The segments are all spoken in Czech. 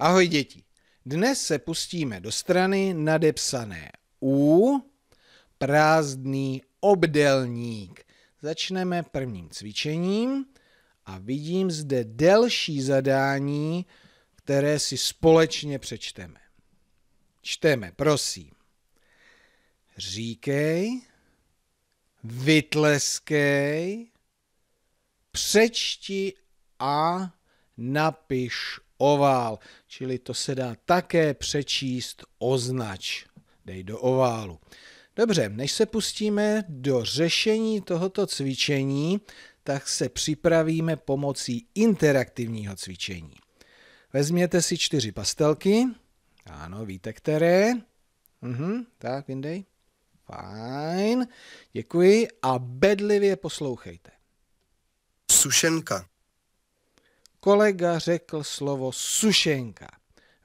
Ahoj děti, dnes se pustíme do strany nadepsané U, prázdný obdelník. Začneme prvním cvičením a vidím zde delší zadání, které si společně přečteme. Čteme, prosím. Říkej, vytleskej, přečti a napiš ovál, čili to se dá také přečíst označ. Dej do oválu. Dobře, než se pustíme do řešení tohoto cvičení, tak se připravíme pomocí interaktivního cvičení. Vezměte si čtyři pastelky. Ano, víte které? Mhm, tak, vyndej. Fajn, děkuji a bedlivě poslouchejte. Sušenka kolega řekl slovo sušenka.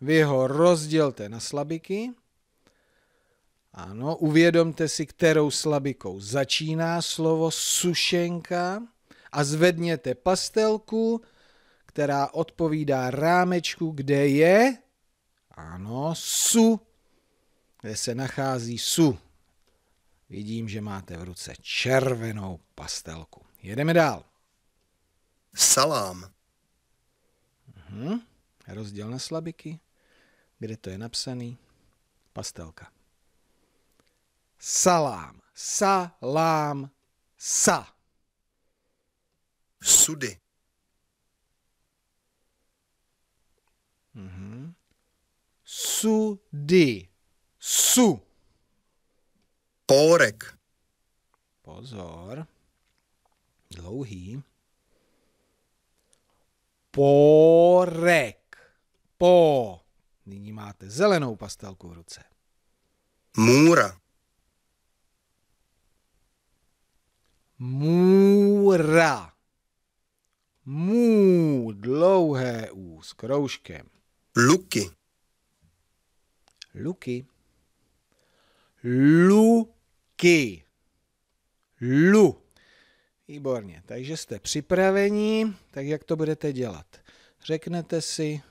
Vy ho rozdělte na slabiky. Ano, uvědomte si, kterou slabikou začíná slovo sušenka a zvedněte pastelku, která odpovídá rámečku, kde je, ano, su, kde se nachází su. Vidím, že máte v ruce červenou pastelku. Jedeme dál. Salám. Hm? Rozděl na slabiky. Kde to je napsaný? Pastelka. Salám. Salám. Sa. Sudy. Mhm. Sudy. Su. Pórek. Pozor. Dlouhý. Pórek. Borek. Po. Nyní máte zelenou pastelku v ruce. Můra. Můra. Mů, dlouhé U s kroužkem. Luky. Luky. Luky. Lu. Výborně, takže jste připraveni, tak jak to budete dělat? řeknete si,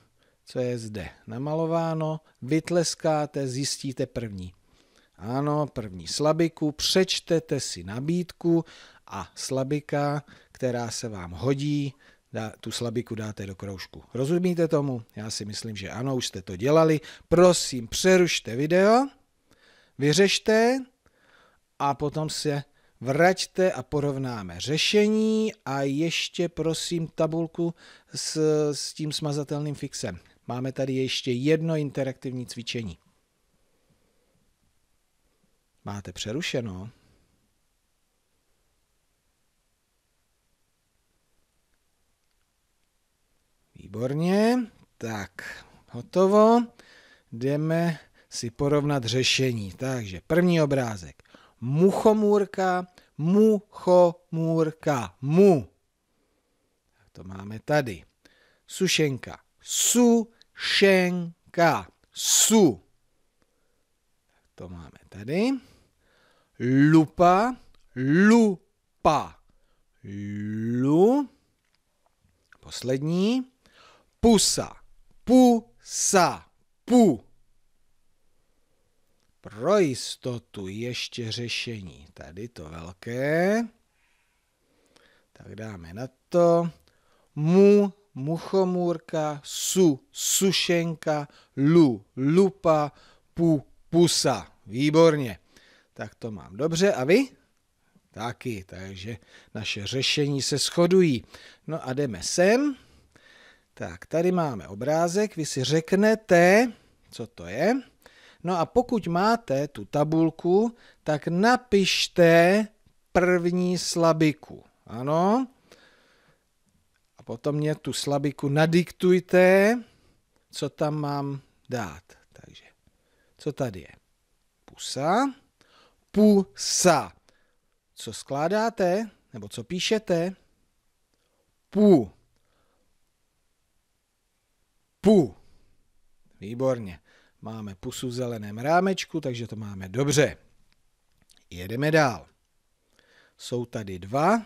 co je zde namalováno, vytleskáte, zjistíte první. Ano, první slabiku, přečtete si nabídku a slabika, která se vám hodí, dá, tu slabiku dáte do kroužku. Rozumíte tomu? Já si myslím, že ano, už jste to dělali. Prosím, přerušte video, vyřešte a potom se vraťte a porovnáme řešení a ještě prosím tabulku s, s tím smazatelným fixem. Máme tady ještě jedno interaktivní cvičení. Máte přerušeno. Výborně, tak hotovo. Jdeme si porovnat řešení. Takže první obrázek. Muchomůrka muchomůrka, mu. Tak to máme tady. Sušenka, sušenka, su. Tak to máme tady. Lupa, lupa, lu. Poslední. Pusa, pusa, pu. Pro jistotu ještě řešení. Tady to velké. Tak dáme na to. Mu, muchomůrka, su, sušenka, lu, lupa, pu, pusa. Výborně. Tak to mám dobře. A vy? Taky, takže naše řešení se shodují. No a jdeme sem. Tak, tady máme obrázek, vy si řeknete, co to je. No a pokud máte tu tabulku, tak napište první slabiku. Ano? A potom mě tu slabiku nadiktujte, co tam mám dát. Takže, co tady je? Pusa. Pusa. Co skládáte? Nebo co píšete? Pu. Pu. Výborně. Máme pusu v zeleném rámečku, takže to máme dobře. Jedeme dál. Jsou tady dva.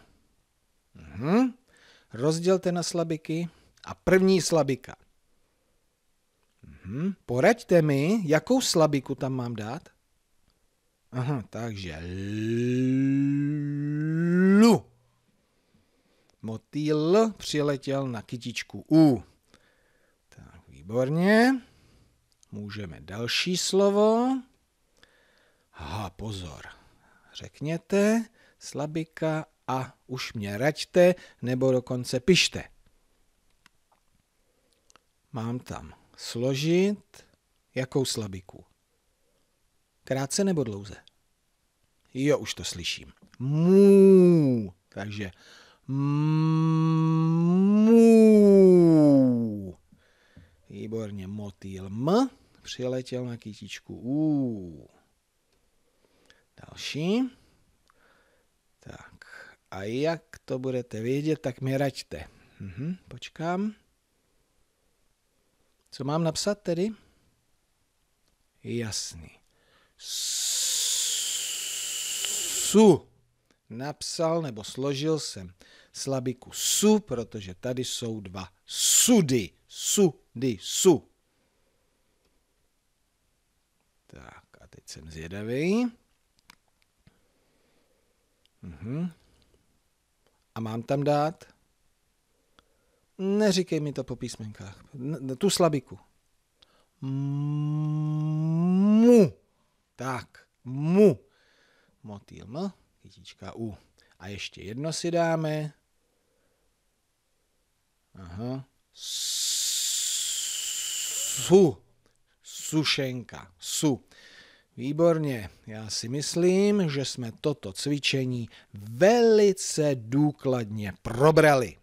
Mhm. Rozdělte na slabiky. A první slabika. Mhm. Poraďte mi, jakou slabiku tam mám dát. Aha, takže lu. Motýl přiletěl na kytičku U. Tak, výborně. Můžeme další slovo. Ha, pozor. Řekněte slabika a už mě raďte, nebo dokonce pište. Mám tam složit. Jakou slabiku? Krátce nebo dlouze? Jo, už to slyším. Mů. Takže mů. Výborně, motýl m. Přiletěl na kytičku. Uuu. Další. Tak. A jak to budete vědět, tak mi raďte. Mhm, počkám. Co mám napsat tedy? Jasný. Su. Napsal nebo složil jsem slabiku su, protože tady jsou dva sudy. Sudy, su. Tak a teď jsem zvědavý. Mhm. A mám tam dát? Neříkej mi to po písmenkách. N- tu slabiku. Mu. Tak. Mu. Motýl M, no, kytička U. A ještě jedno si dáme. Aha. Su sušenka. Su. Výborně, já si myslím, že jsme toto cvičení velice důkladně probrali.